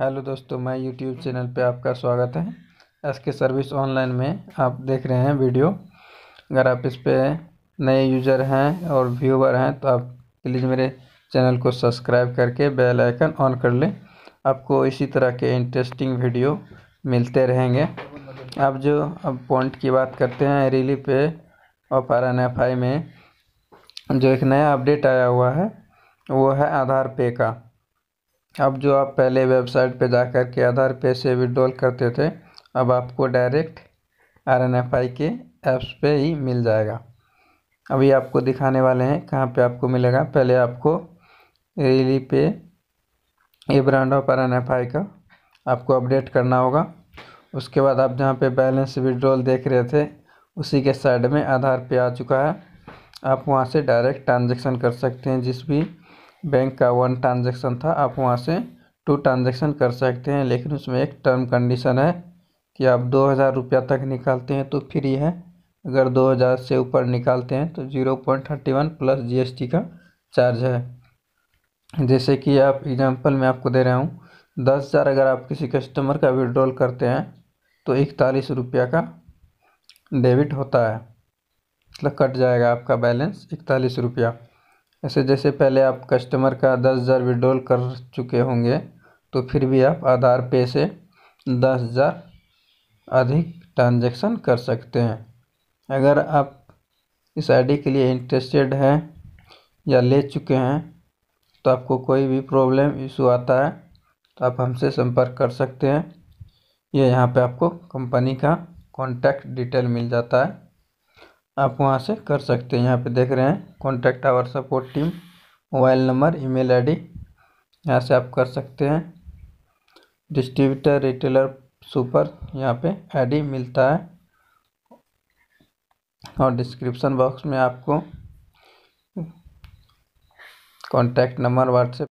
hello दोस्तों मैं YouTube channel पे आपका स्वागत है एस के सर्विस ऑनलाइन में आप देख रहे हैं वीडियो अगर आप इस पर नए यूजर हैं और व्यूवर हैं तो आप प्लीज़ मेरे चैनल को सब्सक्राइब करके बेल आइकन ऑन कर लें आपको इसी तरह के इंटरेस्टिंग वीडियो मिलते रहेंगे आप जो अब पॉइंट की बात करते हैं रिली पे और आर एन एफ आई में जो एक नया अपडेट आया हुआ है वो है आधार पे का अब जो आप पहले वेबसाइट पे जाकर के आधार पे से विड्रॉल करते थे अब आपको direct R N F I के ऐप्स पे ही मिल जाएगा अभी आपको दिखाने वाले हैं कहाँ पे आपको मिलेगा पहले आपको रेली पे ये brand of R N F I का आपको अपडेट करना होगा उसके बाद आप जहाँ पे बैलेंस विड्रॉल देख रहे थे उसी के साइड में आधार पे आ चुका है आप वहाँ से डायरेक्ट ट्रांजेक्शन कर सकते हैं जिस भी बैंक का वन ट्रांजेक्शन था आप वहाँ से टू ट्रांजेक्शन कर सकते हैं लेकिन उसमें एक टर्म कंडीशन है कि आप दो हज़ार रुपया तक निकालते हैं तो फ्री है अगर दो हज़ार से ऊपर निकालते हैं तो zero point thirty one plus GST का चार्ज है जैसे कि आप एग्जांपल में आपको दे रहा हूँ दस हज़ार अगर आप किसी कस्टमर का विड्रॉल करते हैं तो इकतालीस रुपया का डेबिट होता है मतलब कट जाएगा आपका बैलेंस इकतालीस रुपया ऐसे जैसे पहले आप कस्टमर का दस हज़ार विड्रॉल कर चुके होंगे तो फिर भी आप आधार पे से दस हज़ार अधिक ट्रांजैक्शन कर सकते हैं अगर आप इस आईडी के लिए इंटरेस्टेड हैं या ले चुके हैं तो आपको कोई भी प्रॉब्लम इशू आता है तो आप हमसे संपर्क कर सकते हैं ये यह यहाँ पे आपको कंपनी का कॉन्टैक्ट डिटेल मिल जाता है आप वहाँ से कर सकते हैं यहाँ पे देख रहे हैं contact our support team mobile number email ID यहाँ से आप कर सकते हैं डिस्ट्रीब्यूटर रिटेलर सुपर यहाँ पे आईडी मिलता है और डिस्क्रिप्शन बॉक्स में आपको कॉन्टैक्ट नंबर व्हाट्सएप